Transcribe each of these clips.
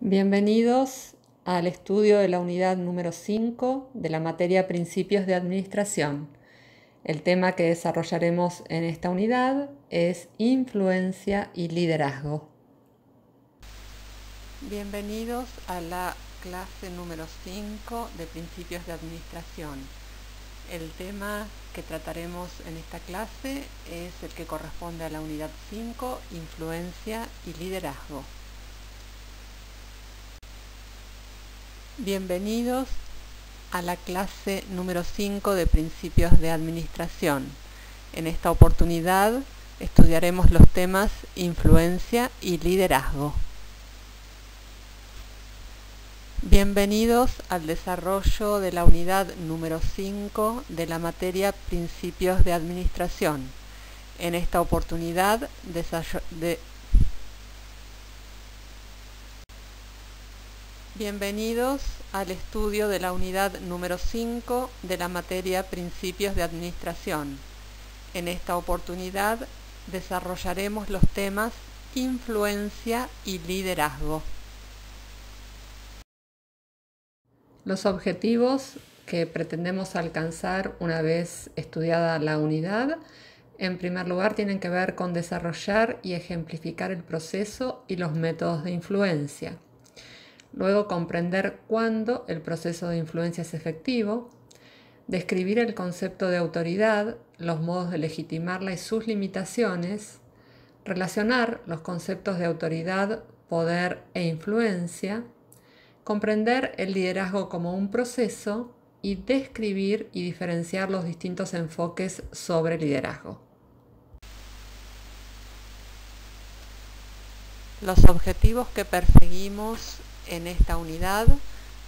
Bienvenidos al estudio de la unidad número 5 de la materia Principios de Administración. El tema que desarrollaremos en esta unidad es influencia y liderazgo. Bienvenidos a la clase número 5 de Principios de Administración. El tema que trataremos en esta clase es el que corresponde a la unidad 5, influencia y liderazgo. Bienvenidos a la clase número 5 de Principios de Administración. En esta oportunidad estudiaremos los temas influencia y liderazgo. Bienvenidos al desarrollo de la unidad número 5 de la materia Principios de Administración. En esta oportunidad de Bienvenidos al estudio de la unidad número 5 de la materia Principios de Administración. En esta oportunidad desarrollaremos los temas influencia y liderazgo. Los objetivos que pretendemos alcanzar una vez estudiada la unidad, en primer lugar, tienen que ver con desarrollar y ejemplificar el proceso y los métodos de influencia. Luego comprender cuándo el proceso de influencia es efectivo, describir el concepto de autoridad, los modos de legitimarla y sus limitaciones, relacionar los conceptos de autoridad, poder e influencia, comprender el liderazgo como un proceso y describir y diferenciar los distintos enfoques sobre liderazgo. Los objetivos que perseguimos en esta unidad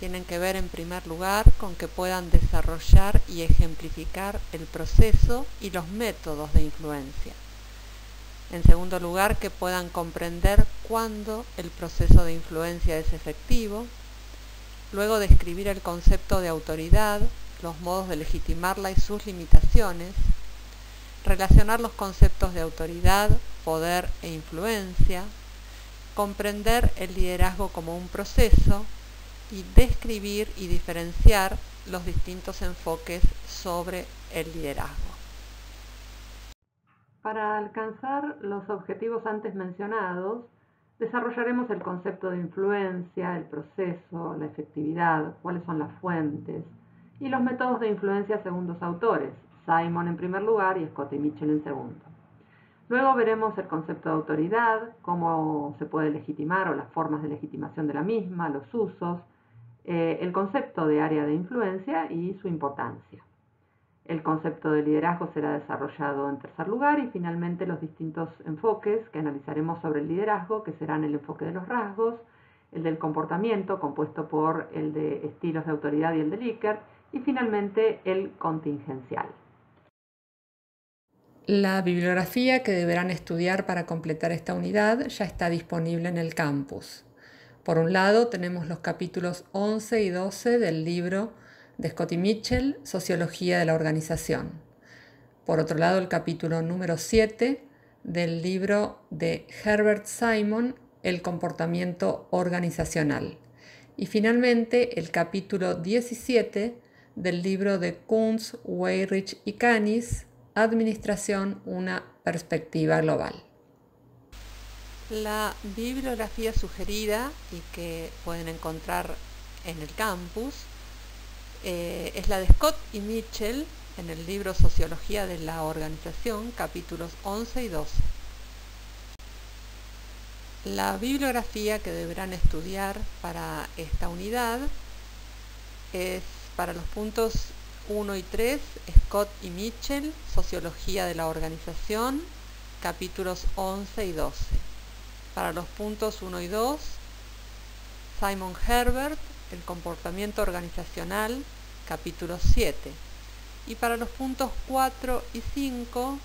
tienen que ver en primer lugar con que puedan desarrollar y ejemplificar el proceso y los métodos de influencia. En segundo lugar, que puedan comprender cuándo el proceso de influencia es efectivo. Luego, describir el concepto de autoridad, los modos de legitimarla y sus limitaciones. Relacionar los conceptos de autoridad, poder e influencia, comprender el liderazgo como un proceso y describir y diferenciar los distintos enfoques sobre el liderazgo. Para alcanzar los objetivos antes mencionados, desarrollaremos el concepto de influencia, el proceso, la efectividad, cuáles son las fuentes y los métodos de influencia según los autores, Simon en primer lugar y Scott y Mitchell en segundo. Luego veremos el concepto de autoridad, cómo se puede legitimar o las formas de legitimación de la misma, los usos, eh, el concepto de área de influencia y su importancia. El concepto de liderazgo será desarrollado en tercer lugar y finalmente los distintos enfoques que analizaremos sobre el liderazgo, que serán el enfoque de los rasgos, el del comportamiento, compuesto por el de estilos de autoridad y el de Likert, y finalmente el contingencial. La bibliografía que deberán estudiar para completar esta unidad ya está disponible en el campus. Por un lado, tenemos los capítulos 11 y 12 del libro de Scotty Mitchell, Sociología de la Organización. Por otro lado, el capítulo número 7 del libro de Herbert Simon, El comportamiento organizacional. Y finalmente, el capítulo 17 del libro de Kunz, Weyrich y Canis, administración una perspectiva global. La bibliografía sugerida y que pueden encontrar en el campus eh, es la de Scott y Mitchell en el libro Sociología de la Organización, capítulos 11 y 12. La bibliografía que deberán estudiar para esta unidad es para los puntos 1 y 3, Scott y Mitchell, Sociología de la Organización, capítulos 11 y 12. Para los puntos 1 y 2, Simon Herbert, El comportamiento organizacional, capítulo 7. Y para los puntos 4 y 5,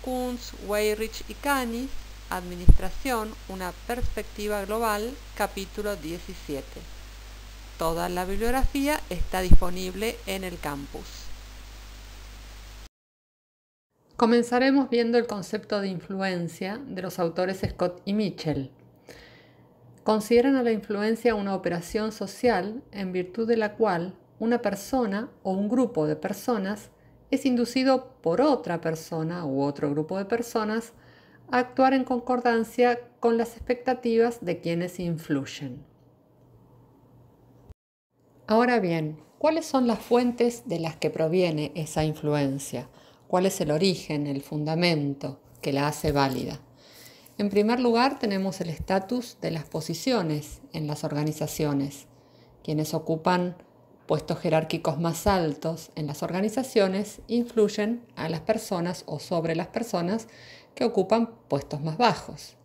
Kunz, Weyrich y Canis, Administración, una perspectiva global, capítulo 17. Toda la bibliografía está disponible en el campus. Comenzaremos viendo el concepto de influencia de los autores Scott y Mitchell. Consideran a la influencia una operación social en virtud de la cual una persona o un grupo de personas es inducido por otra persona u otro grupo de personas a actuar en concordancia con las expectativas de quienes influyen. Ahora bien, ¿cuáles son las fuentes de las que proviene esa influencia? ¿Cuál es el origen, el fundamento que la hace válida? En primer lugar, tenemos el estatus de las posiciones en las organizaciones. Quienes ocupan puestos jerárquicos más altos en las organizaciones influyen a las personas o sobre las personas que ocupan puestos más bajos.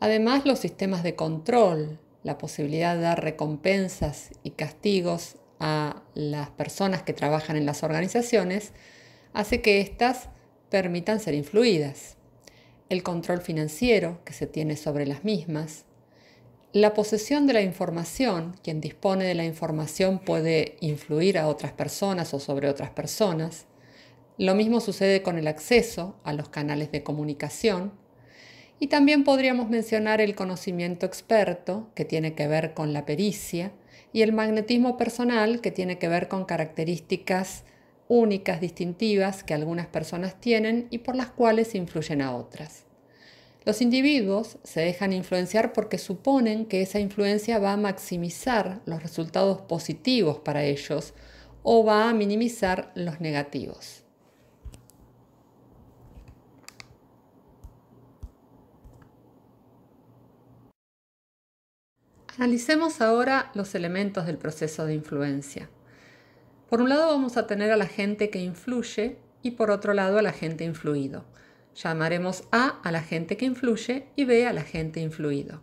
Además, los sistemas de control la posibilidad de dar recompensas y castigos a las personas que trabajan en las organizaciones, hace que éstas permitan ser influidas. El control financiero que se tiene sobre las mismas, la posesión de la información, quien dispone de la información puede influir a otras personas o sobre otras personas. Lo mismo sucede con el acceso a los canales de comunicación, y también podríamos mencionar el conocimiento experto, que tiene que ver con la pericia, y el magnetismo personal, que tiene que ver con características únicas, distintivas, que algunas personas tienen y por las cuales influyen a otras. Los individuos se dejan influenciar porque suponen que esa influencia va a maximizar los resultados positivos para ellos o va a minimizar los negativos. Analicemos ahora los elementos del proceso de influencia. Por un lado vamos a tener a la gente que influye y por otro lado a la gente influido. Llamaremos A a la gente que influye y B a la gente influido.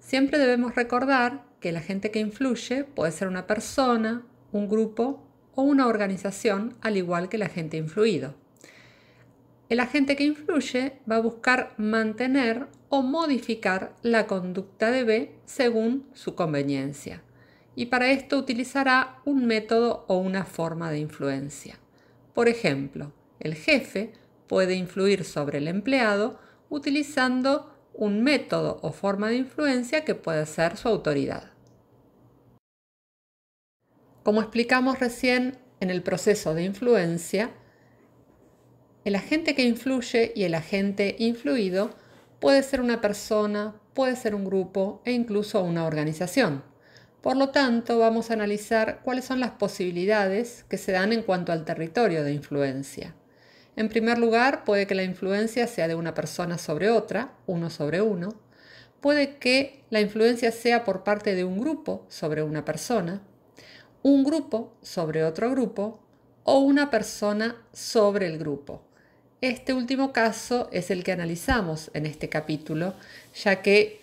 Siempre debemos recordar que la gente que influye puede ser una persona, un grupo o una organización, al igual que la gente influido. El agente que influye va a buscar mantener o modificar la conducta de B según su conveniencia. Y para esto utilizará un método o una forma de influencia. Por ejemplo, el jefe puede influir sobre el empleado utilizando un método o forma de influencia que pueda ser su autoridad. Como explicamos recién en el proceso de influencia, el agente que influye y el agente influido Puede ser una persona, puede ser un grupo e incluso una organización. Por lo tanto, vamos a analizar cuáles son las posibilidades que se dan en cuanto al territorio de influencia. En primer lugar, puede que la influencia sea de una persona sobre otra, uno sobre uno. Puede que la influencia sea por parte de un grupo sobre una persona, un grupo sobre otro grupo o una persona sobre el grupo. Este último caso es el que analizamos en este capítulo, ya que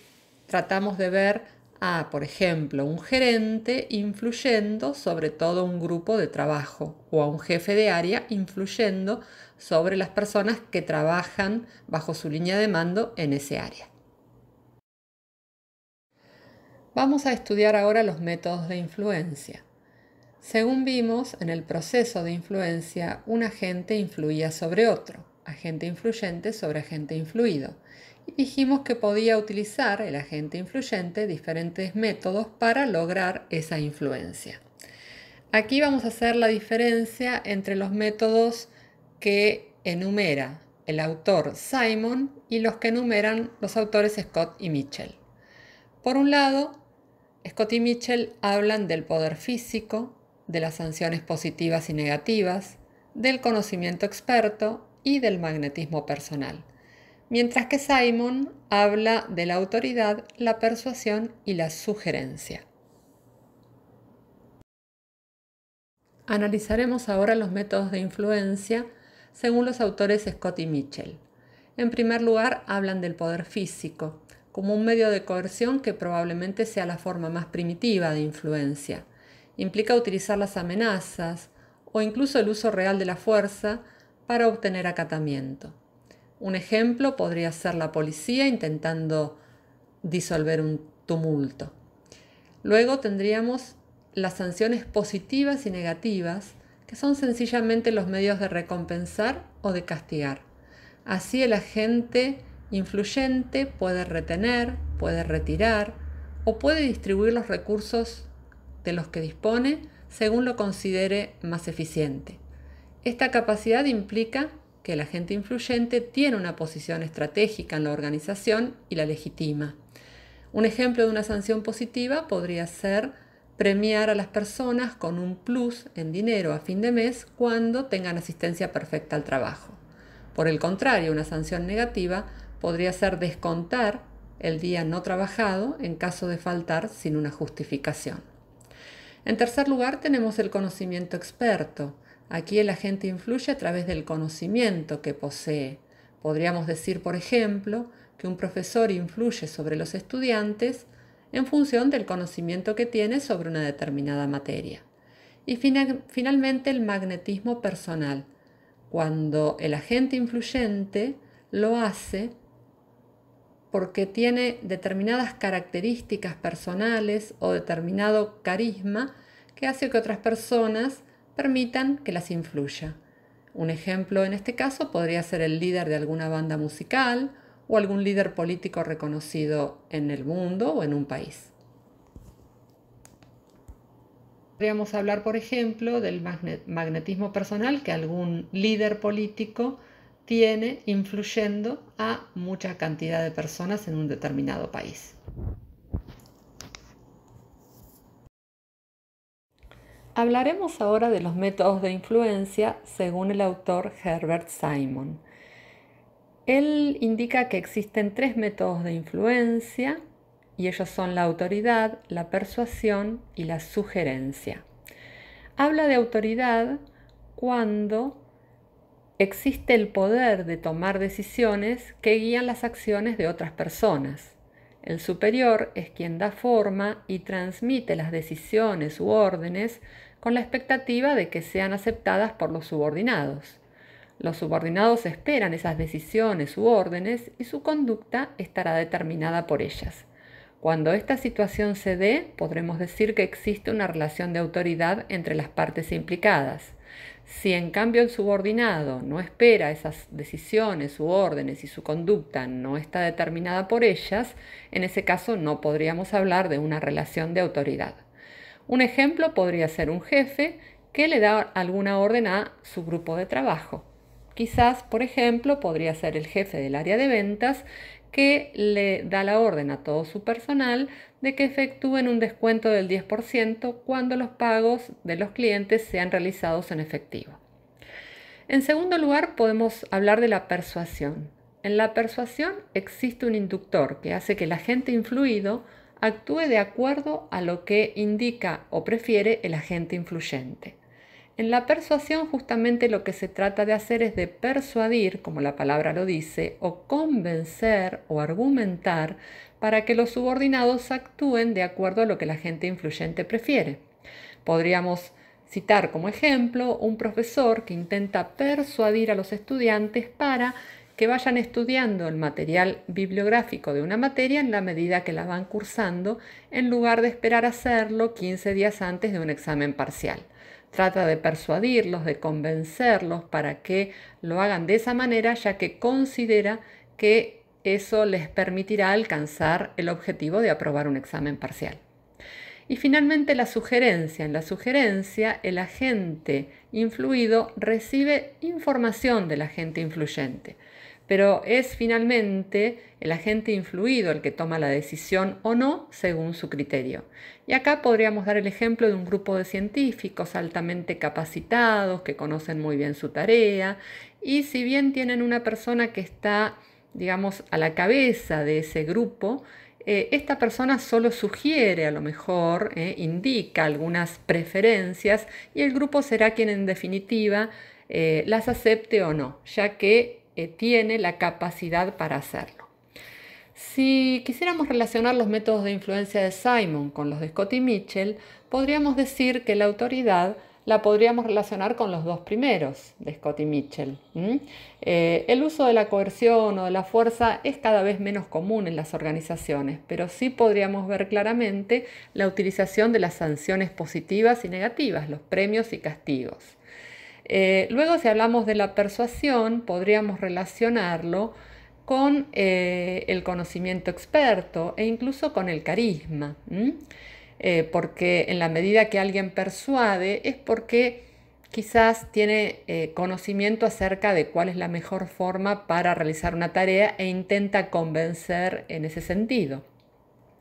tratamos de ver a, por ejemplo, un gerente influyendo sobre todo un grupo de trabajo o a un jefe de área influyendo sobre las personas que trabajan bajo su línea de mando en ese área. Vamos a estudiar ahora los métodos de influencia. Según vimos, en el proceso de influencia, un agente influía sobre otro, agente influyente sobre agente influido, y dijimos que podía utilizar el agente influyente diferentes métodos para lograr esa influencia. Aquí vamos a hacer la diferencia entre los métodos que enumera el autor Simon y los que enumeran los autores Scott y Mitchell. Por un lado, Scott y Mitchell hablan del poder físico, de las sanciones positivas y negativas, del conocimiento experto y del magnetismo personal, mientras que Simon habla de la autoridad, la persuasión y la sugerencia. Analizaremos ahora los métodos de influencia según los autores Scott y Mitchell. En primer lugar, hablan del poder físico, como un medio de coerción que probablemente sea la forma más primitiva de influencia Implica utilizar las amenazas o incluso el uso real de la fuerza para obtener acatamiento. Un ejemplo podría ser la policía intentando disolver un tumulto. Luego tendríamos las sanciones positivas y negativas, que son sencillamente los medios de recompensar o de castigar. Así el agente influyente puede retener, puede retirar o puede distribuir los recursos de los que dispone según lo considere más eficiente. Esta capacidad implica que la gente influyente tiene una posición estratégica en la organización y la legitima. Un ejemplo de una sanción positiva podría ser premiar a las personas con un plus en dinero a fin de mes cuando tengan asistencia perfecta al trabajo. Por el contrario, una sanción negativa podría ser descontar el día no trabajado en caso de faltar sin una justificación. En tercer lugar, tenemos el conocimiento experto. Aquí el agente influye a través del conocimiento que posee. Podríamos decir, por ejemplo, que un profesor influye sobre los estudiantes en función del conocimiento que tiene sobre una determinada materia. Y finalmente el magnetismo personal, cuando el agente influyente lo hace porque tiene determinadas características personales o determinado carisma que hace que otras personas permitan que las influya. Un ejemplo en este caso podría ser el líder de alguna banda musical o algún líder político reconocido en el mundo o en un país. Podríamos hablar, por ejemplo, del magnetismo personal que algún líder político tiene influyendo a mucha cantidad de personas en un determinado país. Hablaremos ahora de los métodos de influencia según el autor Herbert Simon. Él indica que existen tres métodos de influencia y ellos son la autoridad, la persuasión y la sugerencia. Habla de autoridad cuando existe el poder de tomar decisiones que guían las acciones de otras personas. El superior es quien da forma y transmite las decisiones u órdenes con la expectativa de que sean aceptadas por los subordinados. Los subordinados esperan esas decisiones u órdenes y su conducta estará determinada por ellas. Cuando esta situación se dé, podremos decir que existe una relación de autoridad entre las partes implicadas. Si en cambio el subordinado no espera esas decisiones, u órdenes y su conducta no está determinada por ellas, en ese caso no podríamos hablar de una relación de autoridad. Un ejemplo podría ser un jefe que le da alguna orden a su grupo de trabajo. Quizás, por ejemplo, podría ser el jefe del área de ventas que le da la orden a todo su personal de que efectúen un descuento del 10% cuando los pagos de los clientes sean realizados en efectivo. En segundo lugar, podemos hablar de la persuasión. En la persuasión existe un inductor que hace que el agente influido actúe de acuerdo a lo que indica o prefiere el agente influyente. En la persuasión justamente lo que se trata de hacer es de persuadir, como la palabra lo dice, o convencer o argumentar para que los subordinados actúen de acuerdo a lo que la gente influyente prefiere. Podríamos citar como ejemplo un profesor que intenta persuadir a los estudiantes para que vayan estudiando el material bibliográfico de una materia en la medida que la van cursando, en lugar de esperar hacerlo 15 días antes de un examen parcial trata de persuadirlos, de convencerlos para que lo hagan de esa manera, ya que considera que eso les permitirá alcanzar el objetivo de aprobar un examen parcial. Y finalmente la sugerencia. En la sugerencia el agente influido recibe información del agente influyente pero es finalmente el agente influido el que toma la decisión o no según su criterio. Y acá podríamos dar el ejemplo de un grupo de científicos altamente capacitados que conocen muy bien su tarea y si bien tienen una persona que está, digamos, a la cabeza de ese grupo, eh, esta persona solo sugiere, a lo mejor, eh, indica algunas preferencias y el grupo será quien en definitiva eh, las acepte o no, ya que eh, tiene la capacidad para hacerlo. Si quisiéramos relacionar los métodos de influencia de Simon con los de Scotty Mitchell, podríamos decir que la autoridad la podríamos relacionar con los dos primeros de Scotty Mitchell. Eh, el uso de la coerción o de la fuerza es cada vez menos común en las organizaciones, pero sí podríamos ver claramente la utilización de las sanciones positivas y negativas, los premios y castigos. Eh, luego, si hablamos de la persuasión, podríamos relacionarlo con eh, el conocimiento experto e incluso con el carisma, eh, porque en la medida que alguien persuade es porque quizás tiene conocimiento acerca de cuál es la mejor forma para realizar una tarea e intenta convencer en ese sentido.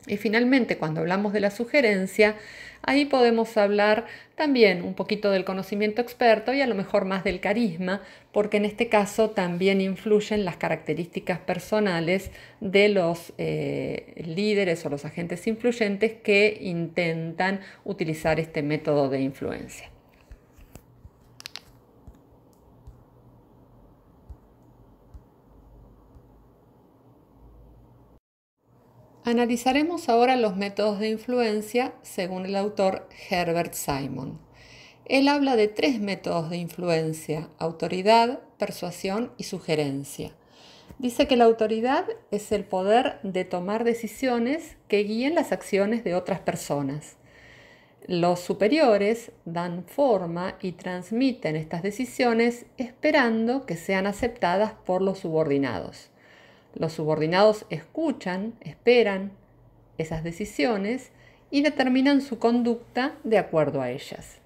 Y finalmente, cuando hablamos de la sugerencia, ahí podemos hablar también un poquito del conocimiento experto y a lo mejor más del carisma, porque en este caso también influyen las características personales de los eh, líderes o los agentes influyentes que intentan utilizar este método de influencia. Analizaremos ahora los métodos de influencia según el autor Herbert Simon. Él habla de tres métodos de influencia, autoridad, persuasión y sugerencia. Dice que la autoridad es el poder de tomar decisiones que guíen las acciones de otras personas. Los superiores dan forma y transmiten estas decisiones esperando que sean aceptadas por los subordinados. Los subordinados escuchan, esperan esas decisiones y determinan su conducta de acuerdo a ellas.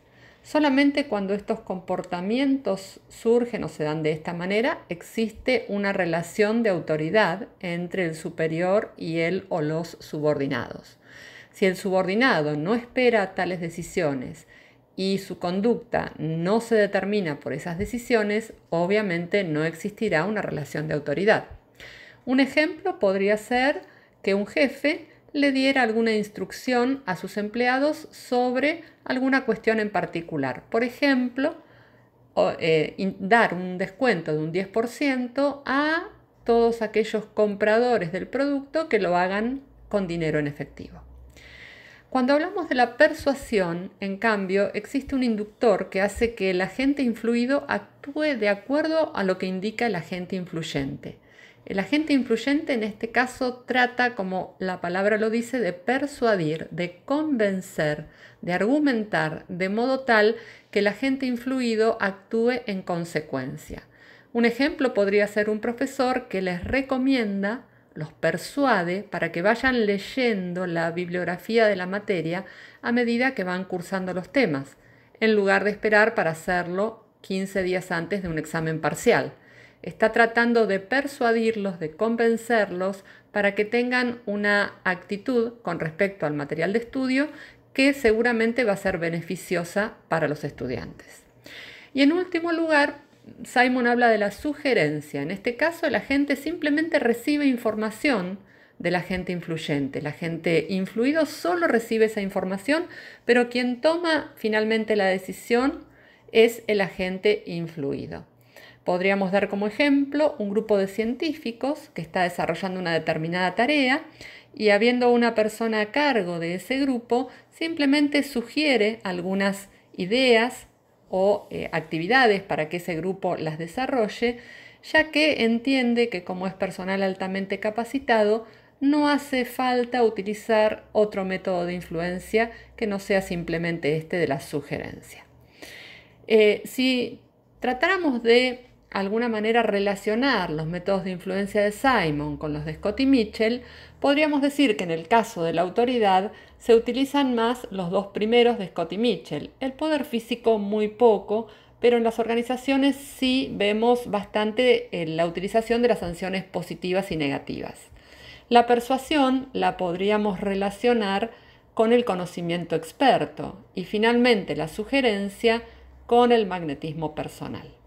Solamente cuando estos comportamientos surgen o se dan de esta manera, existe una relación de autoridad entre el superior y él o los subordinados. Si el subordinado no espera tales decisiones y su conducta no se determina por esas decisiones, obviamente no existirá una relación de autoridad. Un ejemplo podría ser que un jefe le diera alguna instrucción a sus empleados sobre alguna cuestión en particular. Por ejemplo, eh, dar un descuento de un 10% a todos aquellos compradores del producto que lo hagan con dinero en efectivo. Cuando hablamos de la persuasión, en cambio, existe un inductor que hace que el agente influido actúe de acuerdo a lo que indica el agente influyente. El agente influyente en este caso trata, como la palabra lo dice, de persuadir, de convencer, de argumentar de modo tal que el agente influido actúe en consecuencia. Un ejemplo podría ser un profesor que les recomienda, los persuade para que vayan leyendo la bibliografía de la materia a medida que van cursando los temas, en lugar de esperar para hacerlo 15 días antes de un examen parcial. Está tratando de persuadirlos, de convencerlos para que tengan una actitud con respecto al material de estudio que seguramente va a ser beneficiosa para los estudiantes. Y en último lugar, Simon habla de la sugerencia. En este caso, la gente simplemente recibe información de la gente influyente. La gente influido solo recibe esa información, pero quien toma finalmente la decisión es el agente influido. Podríamos dar como ejemplo un grupo de científicos que está desarrollando una determinada tarea y habiendo una persona a cargo de ese grupo, simplemente sugiere algunas ideas o eh, actividades para que ese grupo las desarrolle, ya que entiende que como es personal altamente capacitado, no hace falta utilizar otro método de influencia que no sea simplemente este de la sugerencia. Eh, si tratáramos de alguna manera relacionar los métodos de influencia de Simon con los de Scott y Mitchell, podríamos decir que en el caso de la autoridad se utilizan más los dos primeros de Scott y Mitchell, el poder físico muy poco, pero en las organizaciones sí vemos bastante eh, la utilización de las sanciones positivas y negativas. La persuasión la podríamos relacionar con el conocimiento experto y finalmente la sugerencia con el magnetismo personal.